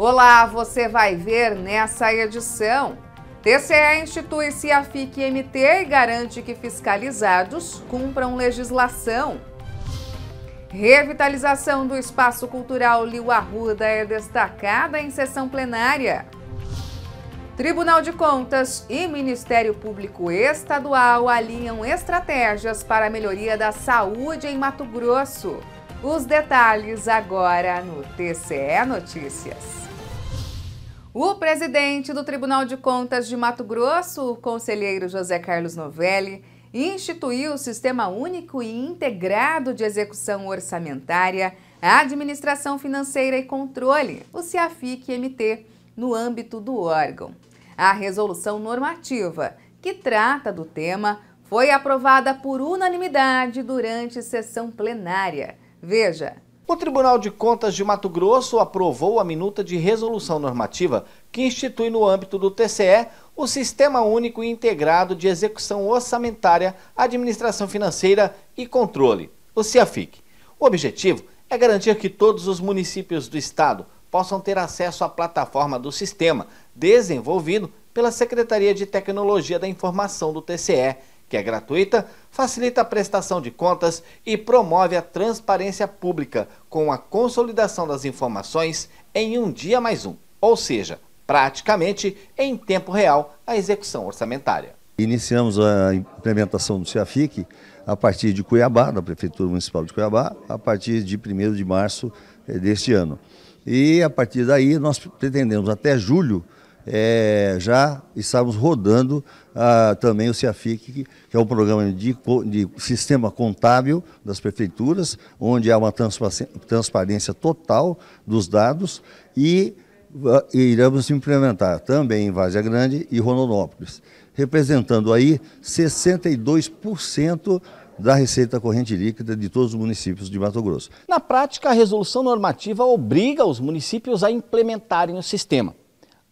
Olá, você vai ver nessa edição. TCE institui-se a FIC-MT e garante que fiscalizados cumpram legislação. Revitalização do espaço cultural Liu Arruda é destacada em sessão plenária. Tribunal de Contas e Ministério Público Estadual alinham estratégias para a melhoria da saúde em Mato Grosso. Os detalhes agora no TCE Notícias. O presidente do Tribunal de Contas de Mato Grosso, o conselheiro José Carlos Novelli, instituiu o Sistema Único e Integrado de Execução Orçamentária, Administração Financeira e Controle, o CIAFIC-MT, é no âmbito do órgão. A resolução normativa que trata do tema foi aprovada por unanimidade durante sessão plenária. Veja, o Tribunal de Contas de Mato Grosso aprovou a minuta de resolução normativa que institui no âmbito do TCE o Sistema Único e Integrado de Execução Orçamentária, Administração Financeira e Controle, o CIAFIC. O objetivo é garantir que todos os municípios do estado possam ter acesso à plataforma do sistema, desenvolvido pela Secretaria de Tecnologia da Informação do TCE, que é gratuita facilita a prestação de contas e promove a transparência pública com a consolidação das informações em um dia mais um, ou seja, praticamente em tempo real a execução orçamentária. Iniciamos a implementação do CIAFIC a partir de Cuiabá, da Prefeitura Municipal de Cuiabá, a partir de 1 de março eh, deste ano. E a partir daí nós pretendemos até julho é, já estávamos rodando ah, também o CIAFIC, que, que é um programa de, de, sistema contábil das prefeituras, onde há uma transparência, total dos dados e, ah, iremos implementar também em Vazia Grande e Rondonópolis, representando aí 62% da receita corrente líquida de todos os municípios de Mato Grosso. Na prática, a resolução normativa obriga os municípios a implementarem o sistema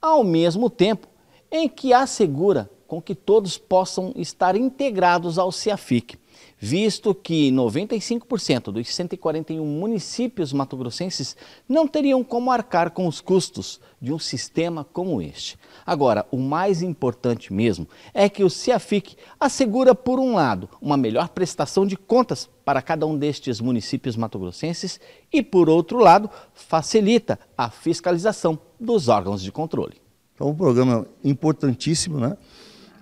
ao mesmo tempo em que assegura com que todos possam estar integrados ao CEAFIC visto que 95% dos 141 municípios mato-grossenses não teriam como arcar com os custos de um sistema como este. Agora, o mais importante mesmo é que o CIAFIC assegura, por um lado, uma melhor prestação de contas para cada um destes municípios mato-grossenses e, por outro lado, facilita a fiscalização dos órgãos de controle. Então, um programa importantíssimo, né?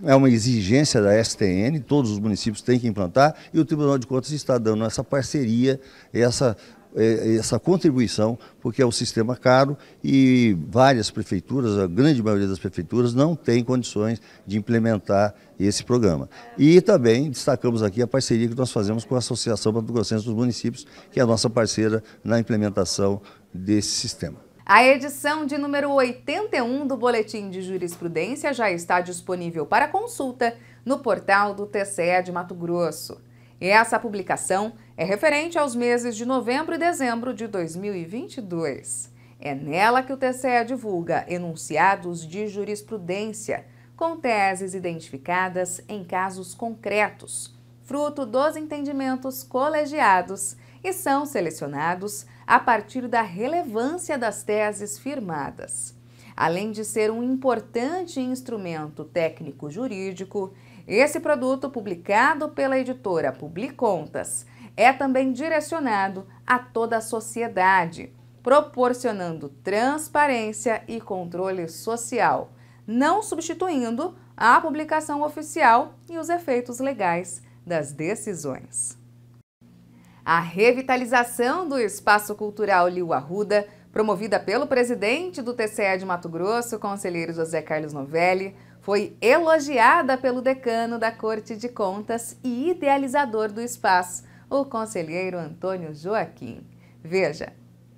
é uma exigência da STN, todos os municípios têm que implantar, e o Tribunal de Contas está dando essa parceria, essa, é, essa contribuição, porque é um sistema caro e várias prefeituras, a grande maioria das prefeituras, não tem condições de implementar esse programa. E também destacamos aqui a parceria que nós fazemos com a Associação Mato Grossense dos Municípios, que é a nossa parceira na implementação desse sistema. A edição de número 81 do Boletim de Jurisprudência já está disponível para consulta no portal do TCE de Mato Grosso. essa publicação é referente aos meses de novembro e dezembro de 2022. É nela que o TCE divulga enunciados de jurisprudência, com teses identificadas em casos concretos, fruto dos entendimentos colegiados e são selecionados a partir da relevância das teses firmadas. Além de ser um importante instrumento técnico-jurídico, esse produto, publicado pela editora Publicontas, é também direcionado a toda a sociedade, proporcionando transparência e controle social, não substituindo a publicação oficial e os efeitos legais das decisões. A revitalização do Espaço Cultural Liu Arruda, promovida pelo presidente do TCE de Mato Grosso, conselheiro José Carlos Novelli, foi elogiada pelo decano da Corte de Contas e idealizador do espaço, o conselheiro Antônio Joaquim. Veja,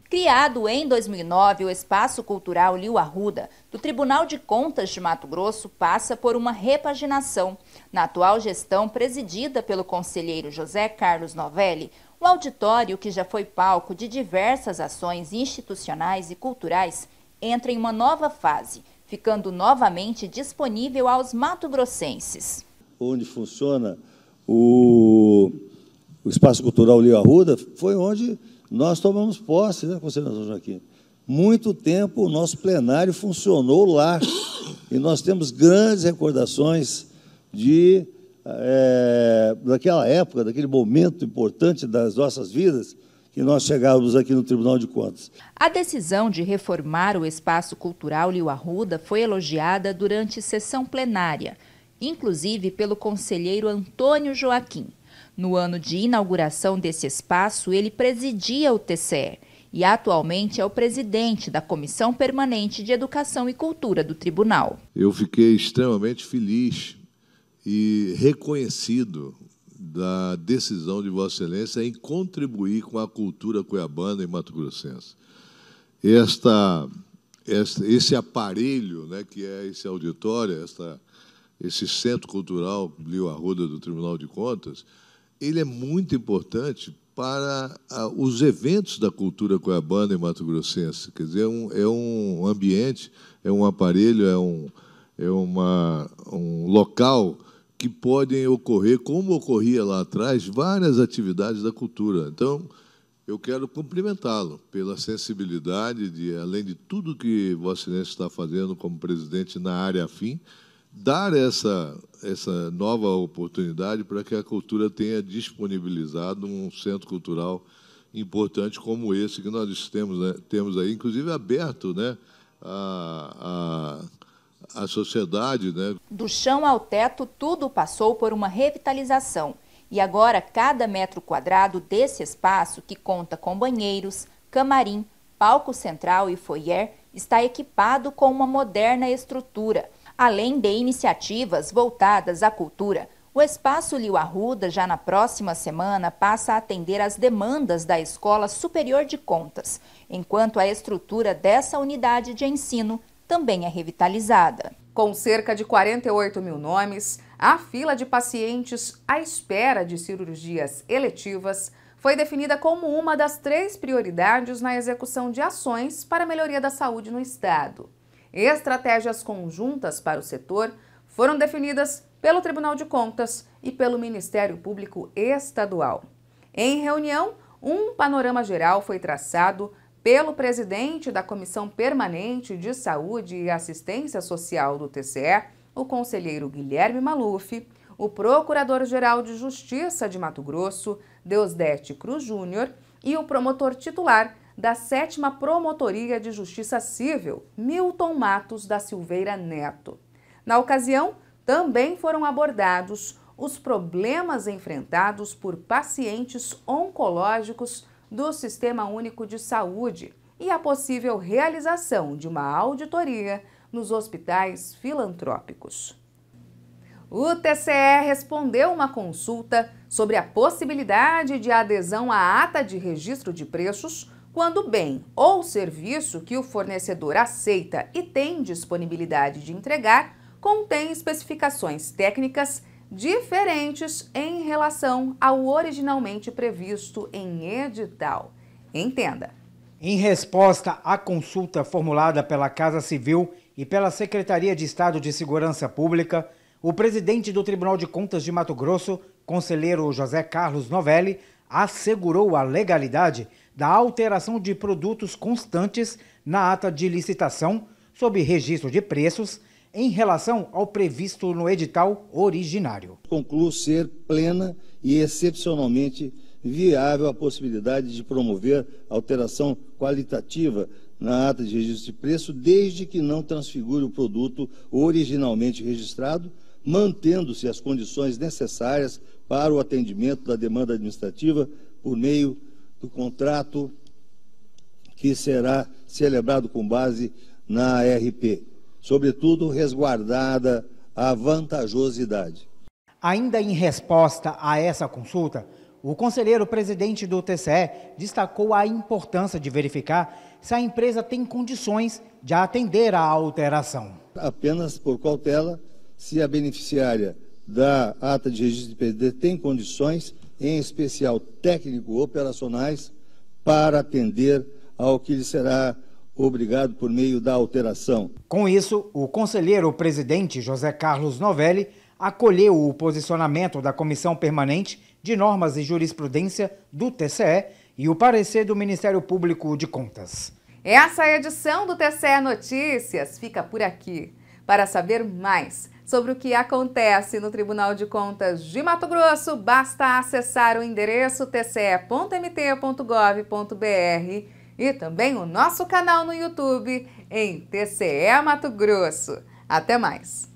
Criado em 2009, o Espaço Cultural Liu Arruda, do Tribunal de Contas de Mato Grosso, passa por uma repaginação. Na atual gestão, presidida pelo conselheiro José Carlos Novelli, o auditório, que já foi palco de diversas ações institucionais e culturais, entra em uma nova fase, ficando novamente disponível aos mato-grossenses. Onde funciona o, o Espaço Cultural Lio Arruda foi onde nós tomamos posse, né, Conselheiro Joaquim? Muito tempo o nosso plenário funcionou lá e nós temos grandes recordações de é, daquela época, daquele momento importante das nossas vidas, que nós chegávamos aqui no Tribunal de Contas. A decisão de reformar o espaço cultural Lio Arruda foi elogiada durante sessão plenária, inclusive pelo conselheiro Antônio Joaquim. No ano de inauguração desse espaço, ele presidia o TCE e atualmente é o presidente da Comissão Permanente de Educação e Cultura do Tribunal. Eu fiquei extremamente feliz e reconhecido da decisão de Vossa Excelência em contribuir com a cultura cuiabana e mato-grossense. Esta, esta, esse aparelho, né, que é esse auditório, esta, esse centro cultural Lio Arruda do Tribunal de Contas, ele é muito importante para a, os eventos da cultura cuiabana e mato-grossense. Quer dizer, é um, é um ambiente, é um aparelho, é um, é uma, um local que podem ocorrer, como ocorria lá atrás, várias atividades da cultura. Então, eu quero cumprimentá-lo pela sensibilidade de, além de tudo que Vossa Excelência está fazendo como presidente na área afim, dar essa, essa nova oportunidade para que a cultura tenha disponibilizado um centro cultural importante como esse que nós temos, né, temos aí, inclusive aberto né, a, a a sociedade. Né? Do chão ao teto, tudo passou por uma revitalização. E agora, cada metro quadrado desse espaço, que conta com banheiros, camarim, palco central e foyer, está equipado com uma moderna estrutura. Além de iniciativas voltadas à cultura, o Espaço Lio Arruda, já na próxima semana, passa a atender às demandas da Escola Superior de Contas, enquanto a estrutura dessa unidade de ensino também é revitalizada. Com cerca de 48 mil nomes, a fila de pacientes à espera de cirurgias eletivas foi definida como uma das três prioridades na execução de ações para a melhoria da saúde no Estado. Estratégias conjuntas para o setor foram definidas pelo Tribunal de Contas e pelo Ministério Público Estadual. Em reunião, um panorama geral foi traçado pelo presidente da Comissão Permanente de Saúde e Assistência Social do TCE, o conselheiro Guilherme Maluf, o Procurador-Geral de Justiça de Mato Grosso, Deusdete Cruz Júnior, e o promotor titular da 7 Promotoria de Justiça Civil, Milton Matos da Silveira Neto. Na ocasião, também foram abordados os problemas enfrentados por pacientes oncológicos do Sistema Único de Saúde e a possível realização de uma auditoria nos hospitais filantrópicos. O TCE respondeu uma consulta sobre a possibilidade de adesão à ata de registro de preços quando bem ou serviço que o fornecedor aceita e tem disponibilidade de entregar contém especificações técnicas diferentes em relação ao originalmente previsto em edital. Entenda. Em resposta à consulta formulada pela Casa Civil e pela Secretaria de Estado de Segurança Pública, o presidente do Tribunal de Contas de Mato Grosso, conselheiro José Carlos Novelli, assegurou a legalidade da alteração de produtos constantes na ata de licitação sob registro de preços em relação ao previsto no edital originário. Concluo ser plena e excepcionalmente viável a possibilidade de promover alteração qualitativa na ata de registro de preço, desde que não transfigure o produto originalmente registrado, mantendo-se as condições necessárias para o atendimento da demanda administrativa por meio do contrato que será celebrado com base na ARP sobretudo resguardada a vantajosidade. Ainda em resposta a essa consulta, o conselheiro presidente do TCE destacou a importância de verificar se a empresa tem condições de atender à alteração. Apenas por cautela, se a beneficiária da ata de registro de PDD tem condições, em especial técnico-operacionais, para atender ao que lhe será obrigado por meio da alteração. Com isso, o conselheiro presidente José Carlos Novelli acolheu o posicionamento da Comissão Permanente de Normas e Jurisprudência do TCE e o parecer do Ministério Público de Contas. Essa é edição do TCE Notícias fica por aqui. Para saber mais sobre o que acontece no Tribunal de Contas de Mato Grosso, basta acessar o endereço tce.mt.gov.br e também o nosso canal no YouTube em TCE Mato Grosso. Até mais!